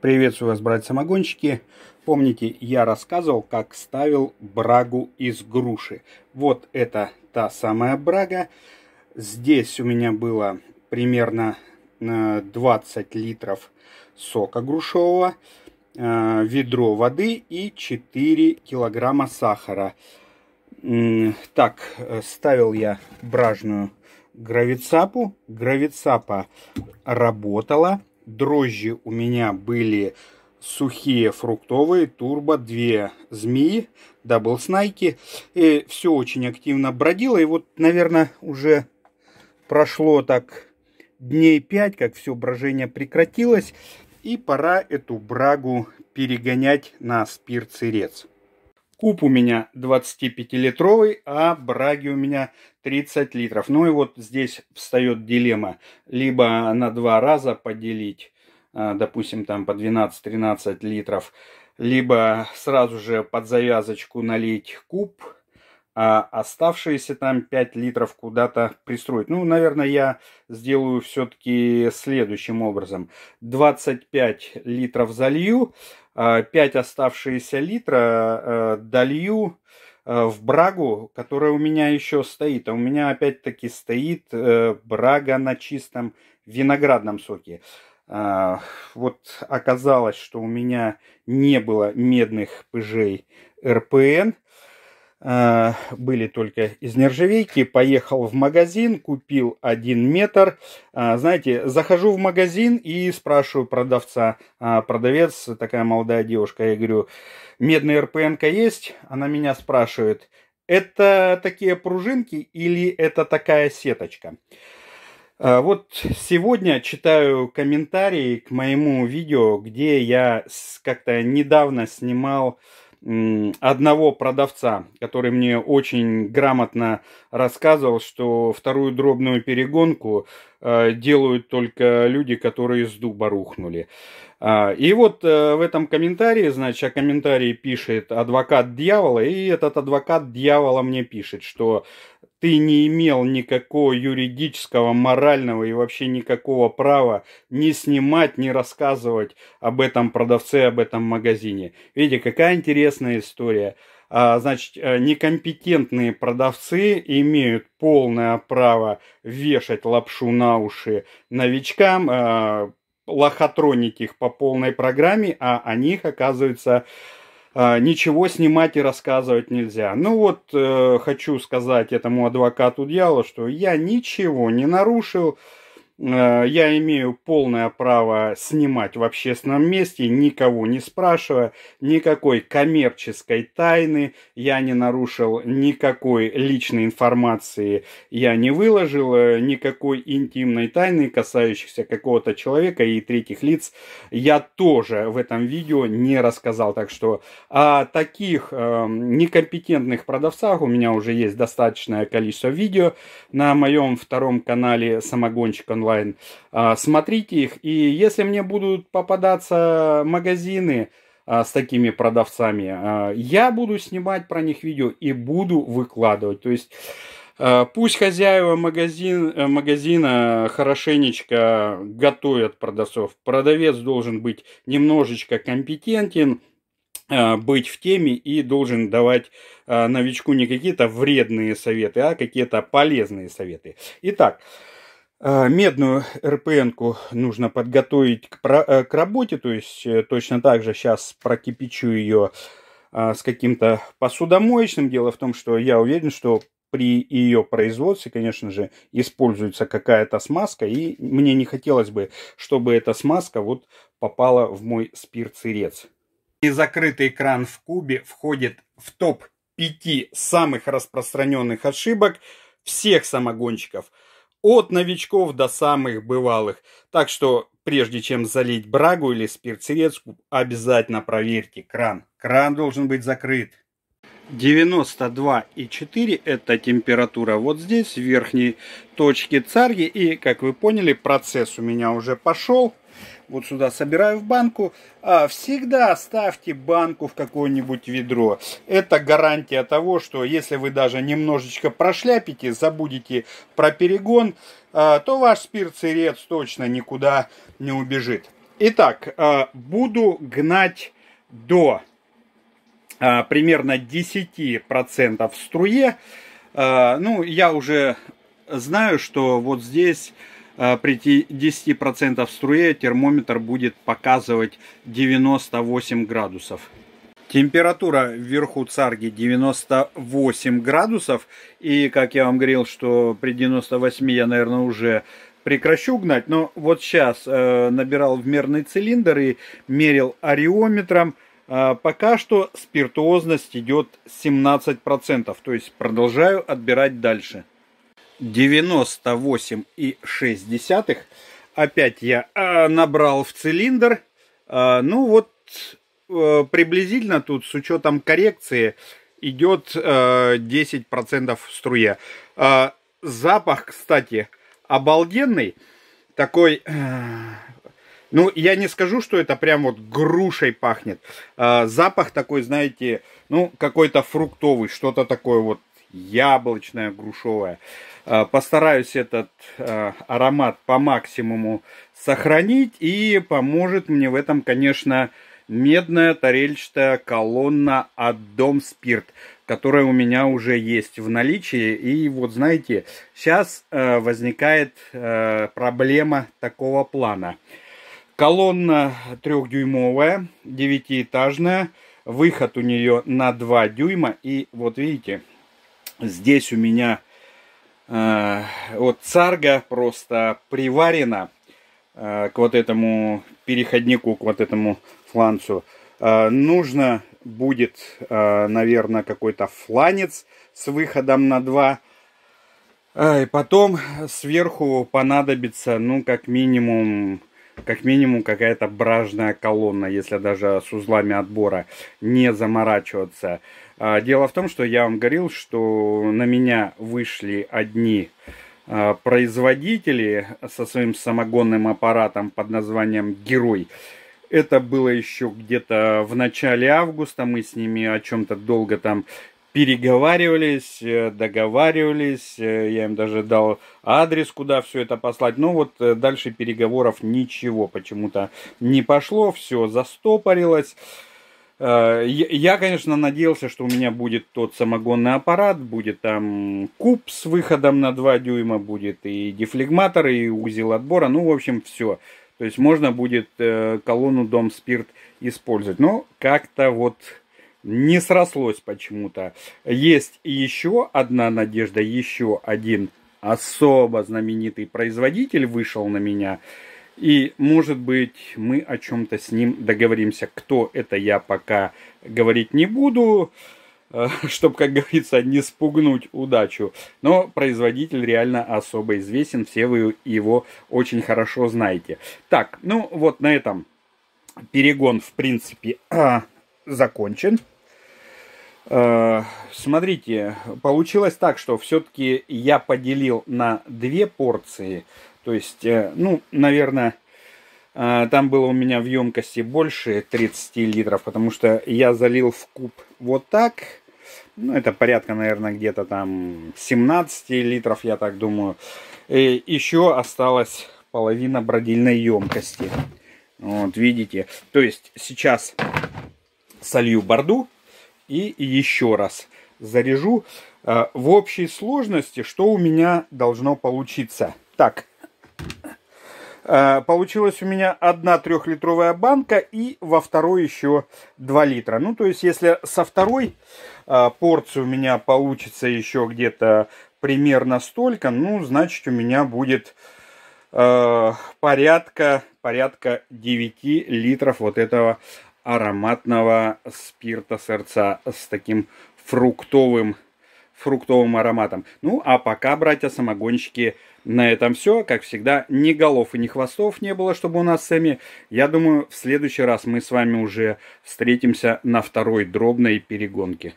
Приветствую вас, братья-самогонщики. Помните, я рассказывал, как ставил брагу из груши. Вот это та самая брага. Здесь у меня было примерно 20 э, литров сока грушевого, э, ведро воды и 4 килограмма сахара. Так, э, ставил я бражную гравицапу. Гравицапа работала дрожжи у меня были сухие фруктовые, турбо, две змеи, дабл снайки. И все очень активно бродило. И вот, наверное, уже прошло так дней 5, как все брожение прекратилось. И пора эту брагу перегонять на спирт-сырец. Куб у меня 25-литровый, а браги у меня 30 литров. Ну и вот здесь встает дилемма. Либо на два раза поделить, э, допустим, там по 12-13 литров, либо сразу же под завязочку налить куб, а оставшиеся там 5 литров куда-то пристроить. Ну, наверное, я сделаю все-таки следующим образом. 25 литров залью, 5 а оставшиеся литра э, долью Э, в брагу, которая у меня еще стоит. А у меня опять-таки стоит э, брага на чистом виноградном соке. А, вот оказалось, что у меня не было медных пыжей РПН. А, были только из нержавейки, поехал в магазин, купил один метр. А, знаете, захожу в магазин и спрашиваю продавца, а, продавец, такая молодая девушка, я говорю, медная РПН есть? Она меня спрашивает, это такие пружинки или это такая сеточка? Вот сегодня читаю комментарии к моему видео, где я как-то недавно снимал э, одного продавца, который мне очень грамотно рассказывал, что вторую дробную перегонку э, делают только люди, которые с дуба рухнули. А, и вот э, в этом комментарии, значит, о комментарии пишет адвокат дьявола, и этот адвокат дьявола мне пишет, что ты не имел никакого юридического, морального и вообще никакого права не снимать, не рассказывать об этом продавце, об этом магазине. Видите, какая интересная история. А, значит, э, некомпетентные продавцы имеют полное право вешать лапшу на уши новичкам, а, лохотронить их по полной программе, а о них, оказывается, а, ничего снимать и рассказывать нельзя. Ну вот, э, хочу сказать этому адвокату дьявола, что я ничего не нарушил, Э, я имею полное право снимать в общественном месте, никого не спрашивая, никакой коммерческой тайны, я не нарушил никакой личной информации, я не выложил э, никакой интимной тайны, касающейся какого-то человека и третьих лиц, я тоже в этом видео не рассказал. Так что о таких э, некомпетентных продавцах у меня уже есть достаточное количество видео на моем втором канале «Самогонщик онлайн» онлайн. А, смотрите их, и если мне будут попадаться магазины а, с такими продавцами, а, я буду снимать про них видео и буду выкладывать. То есть Пусть хозяева магазин, э, магазина хорошенечко готовят продавцов. Продавец должен быть немножечко компетентен, быть в теме и должен давать новичку не какие-то вредные советы, а какие-то полезные советы. Итак, Э, медную рпн нужно подготовить к, э, к работе, то есть э, точно так же сейчас прокипячу ее с каким-то посудомоечным. Дело в том, что я уверен, что при ее производстве, конечно же, используется какая-то смазка, и мне не хотелось бы, чтобы эта смазка вот попала в мой спирт-сырец. И закрытый кран в кубе входит в топ 5 самых распространенных ошибок всех самогонщиков – от новичков до самых бывалых. Так что, прежде чем залить брагу или спиртсрезку, обязательно проверьте кран. Кран должен быть закрыт. 92,4 это температура вот здесь, в верхней точке царги. И, как вы поняли, процесс у меня уже пошел вот сюда собираю в банку. А, всегда ставьте банку в какое-нибудь ведро. Это гарантия того, что если вы даже немножечко прошляпите, забудете про перегон, а, то ваш спирт сырец точно никуда не убежит. Итак, а, буду гнать до а, примерно 10% в струе. ну, я уже знаю, что вот здесь а, при 10% струе термометр будет показывать 98 градусов. Температура вверху царги 98 градусов. И, как я вам говорил, что при 98 я, наверное, уже прекращу гнать. Но вот сейчас э, набирал в мерный цилиндр и мерил ареометром. Э, а, пока что спиртуозность идет 17%. То есть продолжаю отбирать дальше. 98,6. Опять я а, набрал в цилиндр. А, ну вот э, приблизительно тут с учетом коррекции идет 10% э, струя. А, запах, кстати, обалденный. Такой, э, ну я не скажу, что это прям вот грушей пахнет. Запах такой, знаете, ну какой-то фруктовый, что-то такое вот яблочная, грушевая. А, постараюсь этот а, аромат по максимуму сохранить. И поможет мне в этом, конечно, медная тарельчатая колонна от Дом Спирт, которая у меня уже есть в наличии. И вот знаете, сейчас э, возникает э, проблема такого плана. Колонна трехдюймовая, девятиэтажная, выход у нее на 2 дюйма. И вот видите, Здесь у меня э, вот царга просто приварена э, к вот этому переходнику, к вот этому фланцу. Э, нужно будет, э, наверное, какой-то фланец с выходом на два. и потом сверху понадобится, ну, как минимум, как минимум какая-то бражная колонна, если даже с узлами отбора не заморачиваться. А, дело в том, что я вам говорил, что на меня вышли одни а, производители со своим самогонным аппаратом под названием «Герой». Это было еще где-то в начале августа, мы с ними о чем-то долго там переговаривались, э, договаривались, э, я им даже дал адрес, куда все это послать, но вот э, дальше переговоров ничего почему-то не пошло, все застопорилось, Э, я, конечно, надеялся, что у меня будет тот самогонный аппарат, будет там куб с выходом на 2 дюйма, будет и дефлегматор, и узел отбора, ну, в общем, все. То есть можно будет э, колонну Дом Спирт использовать. Но как-то вот не срослось почему-то. Есть еще одна надежда, еще один особо знаменитый производитель вышел на меня – и, может быть, мы о чем-то с ним договоримся. Кто это, я пока говорить не буду, э, чтобы, как говорится, не спугнуть удачу. Но производитель реально особо известен, все вы его очень хорошо знаете. Так, ну вот на этом перегон, в принципе, а, закончен. Э, смотрите, получилось так, что все-таки я поделил на две порции, то есть, э, ну, наверное, э, там было у меня в емкости больше 30 литров, потому что я залил в куб вот так. Ну, это порядка, наверное, где-то там 17 литров, я так думаю. И еще осталась половина бродильной емкости. Вот, видите. То есть сейчас солью борду и еще раз заряжу. Э, в общей сложности, что у меня должно получиться? Так, Э, получилась у меня одна трехлитровая банка и во второй еще 2 литра. Ну, то есть, если со второй э, порции у меня получится еще где-то примерно столько, ну, значит, у меня будет э, порядка, порядка 9 литров вот этого ароматного спирта сердца с таким фруктовым фруктовым ароматом. Ну, а пока, братья-самогонщики, на этом все. Как всегда, ни голов и ни хвостов не было, чтобы у нас с Эми. Я думаю, в следующий раз мы с вами уже встретимся на второй дробной перегонке.